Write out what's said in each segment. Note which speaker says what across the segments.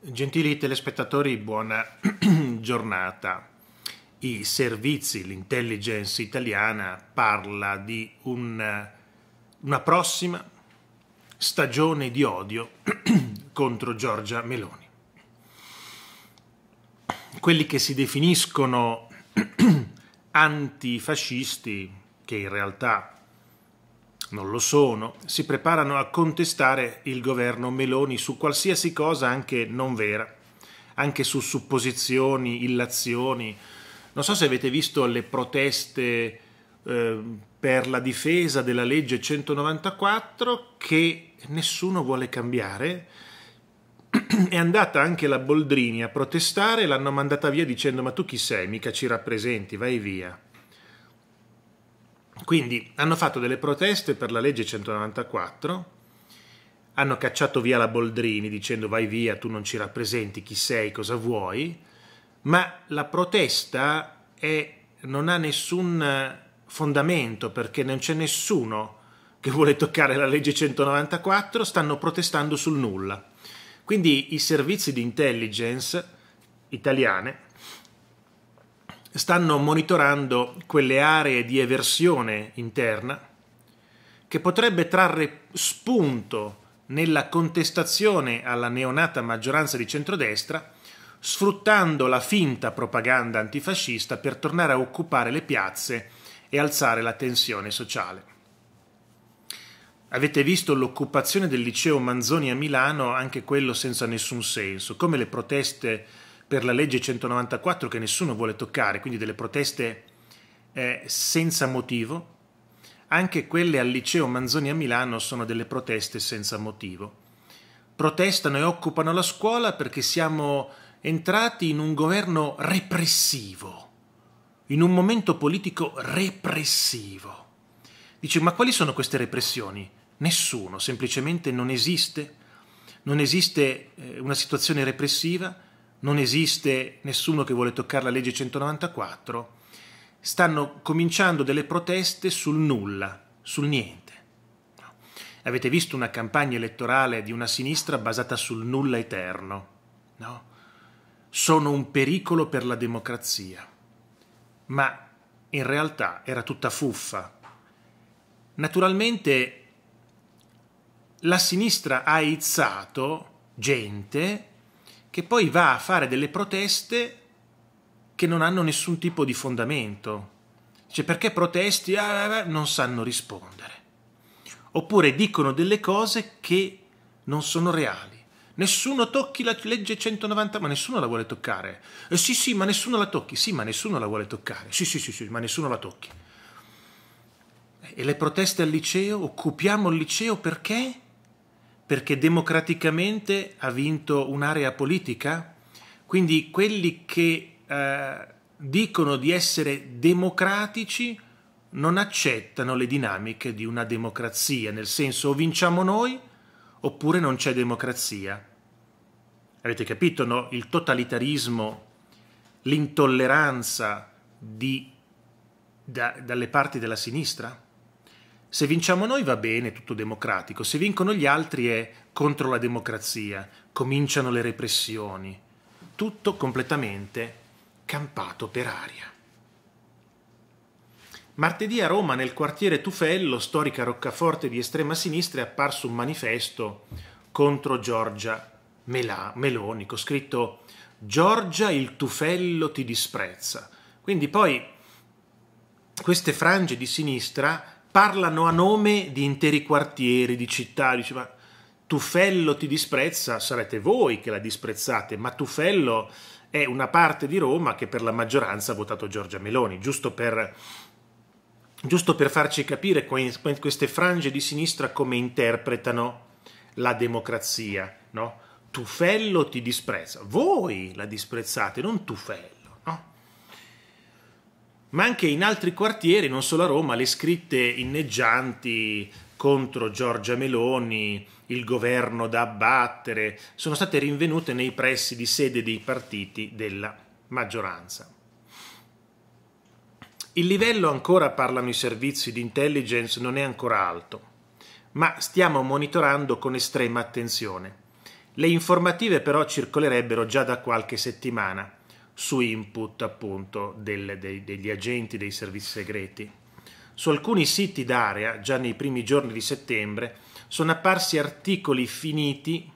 Speaker 1: Gentili telespettatori, buona giornata. I servizi, l'intelligence italiana parla di un, una prossima stagione di odio contro Giorgia Meloni. Quelli che si definiscono antifascisti, che in realtà non lo sono, si preparano a contestare il governo Meloni su qualsiasi cosa anche non vera, anche su supposizioni, illazioni. Non so se avete visto le proteste eh, per la difesa della legge 194 che nessuno vuole cambiare. È andata anche la Boldrini a protestare, l'hanno mandata via dicendo ma tu chi sei, mica ci rappresenti, vai via. Quindi hanno fatto delle proteste per la legge 194, hanno cacciato via la Boldrini dicendo vai via, tu non ci rappresenti, chi sei, cosa vuoi, ma la protesta è, non ha nessun fondamento perché non c'è nessuno che vuole toccare la legge 194, stanno protestando sul nulla. Quindi i servizi di intelligence italiane stanno monitorando quelle aree di eversione interna che potrebbe trarre spunto nella contestazione alla neonata maggioranza di centrodestra, sfruttando la finta propaganda antifascista per tornare a occupare le piazze e alzare la tensione sociale. Avete visto l'occupazione del liceo Manzoni a Milano, anche quello senza nessun senso, come le proteste per la legge 194 che nessuno vuole toccare, quindi delle proteste eh, senza motivo. Anche quelle al liceo Manzoni a Milano sono delle proteste senza motivo. Protestano e occupano la scuola perché siamo entrati in un governo repressivo, in un momento politico repressivo. Dice, ma quali sono queste repressioni? Nessuno, semplicemente non esiste, non esiste eh, una situazione repressiva, non esiste nessuno che vuole toccare la legge 194, stanno cominciando delle proteste sul nulla, sul niente. Avete visto una campagna elettorale di una sinistra basata sul nulla eterno? No? Sono un pericolo per la democrazia. Ma in realtà era tutta fuffa. Naturalmente la sinistra ha aizzato gente che poi va a fare delle proteste che non hanno nessun tipo di fondamento. Cioè perché protesti? Ah, ah, ah non sanno rispondere. Oppure dicono delle cose che non sono reali. Nessuno tocchi la legge 190, ma nessuno la vuole toccare. Eh, sì, sì, ma nessuno la tocchi. Sì, ma nessuno la vuole toccare. Sì, sì, sì, sì, ma nessuno la tocchi. E le proteste al liceo? Occupiamo il liceo perché? perché democraticamente ha vinto un'area politica? Quindi quelli che eh, dicono di essere democratici non accettano le dinamiche di una democrazia, nel senso o vinciamo noi oppure non c'è democrazia. Avete capito, no? Il totalitarismo, l'intolleranza di, da, dalle parti della sinistra? Se vinciamo noi va bene, tutto democratico, se vincono gli altri è contro la democrazia, cominciano le repressioni, tutto completamente campato per aria. Martedì a Roma, nel quartiere Tufello, storica roccaforte di estrema sinistra, è apparso un manifesto contro Giorgia Melà, Meloni, con scritto Giorgia il Tufello ti disprezza. Quindi poi queste frange di sinistra parlano a nome di interi quartieri, di città, dice ma Tuffello ti disprezza, sarete voi che la disprezzate, ma Tuffello è una parte di Roma che per la maggioranza ha votato Giorgia Meloni, giusto per, giusto per farci capire queste frange di sinistra come interpretano la democrazia, no? Tuffello ti disprezza, voi la disprezzate, non Tuffello ma anche in altri quartieri, non solo a Roma, le scritte inneggianti contro Giorgia Meloni, il governo da abbattere, sono state rinvenute nei pressi di sede dei partiti della maggioranza. Il livello ancora, parlano i servizi di intelligence, non è ancora alto, ma stiamo monitorando con estrema attenzione. Le informative però circolerebbero già da qualche settimana su input appunto del, dei, degli agenti dei servizi segreti. Su alcuni siti d'area, già nei primi giorni di settembre, sono apparsi articoli finiti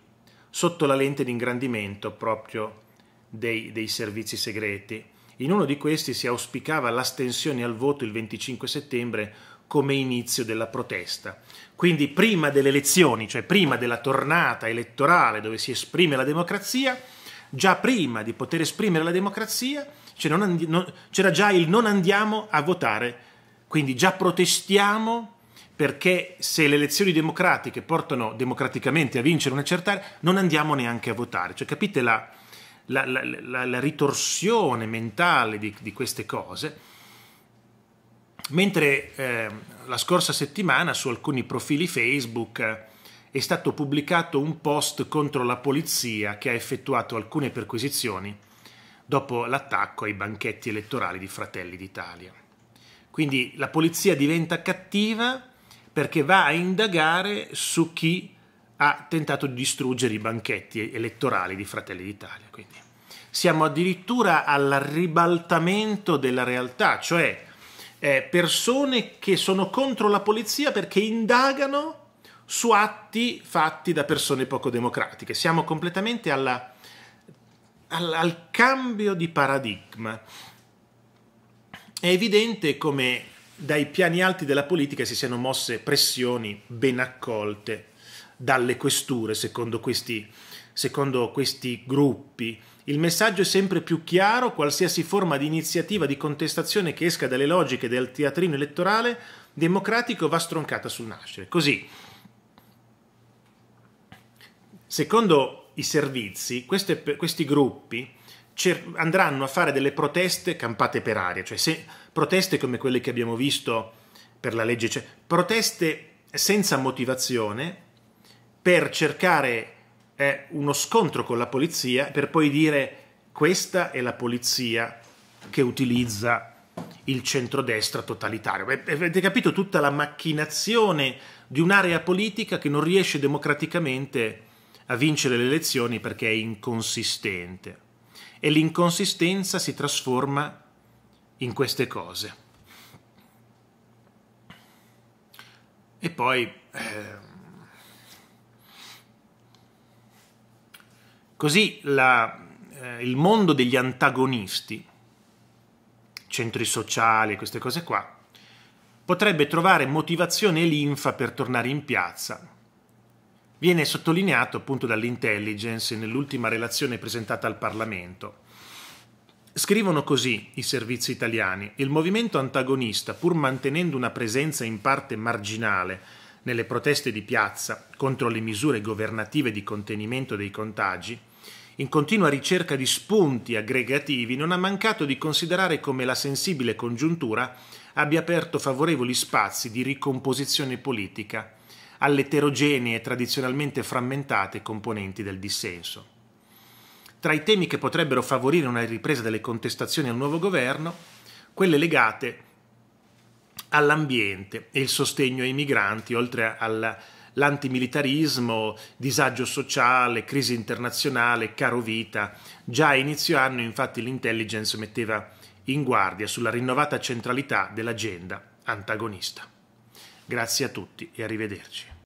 Speaker 1: sotto la lente di ingrandimento proprio dei, dei servizi segreti. In uno di questi si auspicava l'astensione al voto il 25 settembre come inizio della protesta. Quindi prima delle elezioni, cioè prima della tornata elettorale dove si esprime la democrazia, già prima di poter esprimere la democrazia c'era, and- non, c'era già il non andiamo a votare, quindi già protestiamo perché se le elezioni democratiche portano democraticamente a vincere una certa area, non andiamo neanche a votare. Cioè, capite la, la, la, la ritorsione mentale di, di, queste cose? Mentre eh, la scorsa settimana su alcuni profili Facebook è stato pubblicato un post contro la polizia che ha effettuato alcune perquisizioni dopo l'attacco ai banchetti elettorali di Fratelli d'Italia. Quindi la polizia diventa cattiva perché va a indagare su chi ha tentato di distruggere i banchetti elettorali di Fratelli d'Italia. Quindi siamo addirittura al ribaltamento della realtà, cioè eh, persone che sono contro la polizia perché indagano su atti fatti da persone poco democratiche. Siamo completamente alla, al, al cambio di paradigma. È evidente come dai piani alti della politica si siano mosse pressioni ben accolte dalle questure, secondo questi, secondo questi gruppi. Il messaggio è sempre più chiaro, qualsiasi forma di iniziativa di contestazione che esca dalle logiche del teatrino elettorale democratico va stroncata sul nascere. Così Secondo i servizi, queste, questi gruppi andranno a fare delle proteste campate per aria, cioè se, proteste come quelle che abbiamo visto per la legge, cioè proteste senza motivazione per cercare eh, uno scontro con la polizia per poi dire questa è la polizia che utilizza il centrodestra totalitario. Beh, eh, avete capito tutta la macchinazione di un'area politica che non riesce democraticamente a a vincere le elezioni perché è inconsistente. E l'inconsistenza si trasforma in queste cose. E poi... Eh, Così la, eh, il mondo degli antagonisti, centri sociali, queste cose qua, potrebbe trovare motivazione e linfa per tornare in piazza viene sottolineato appunto dall'intelligence nell'ultima relazione presentata al Parlamento. Scrivono così i servizi italiani, il movimento antagonista, pur mantenendo una presenza in parte marginale nelle proteste di piazza contro le misure governative di contenimento dei contagi, in continua ricerca di spunti aggregativi, non ha mancato di considerare come la sensibile congiuntura abbia aperto favorevoli spazi di ricomposizione politica all'eterogenee e tradizionalmente frammentate componenti del dissenso. Tra i temi che potrebbero favorire una ripresa delle contestazioni al nuovo governo, quelle legate all'ambiente e il sostegno ai migranti, oltre all'antimilitarismo, disagio sociale, crisi internazionale, caro vita. Già a inizio anno infatti l'intelligence metteva in guardia sulla rinnovata centralità dell'agenda antagonista. Grazie a tutti e arrivederci.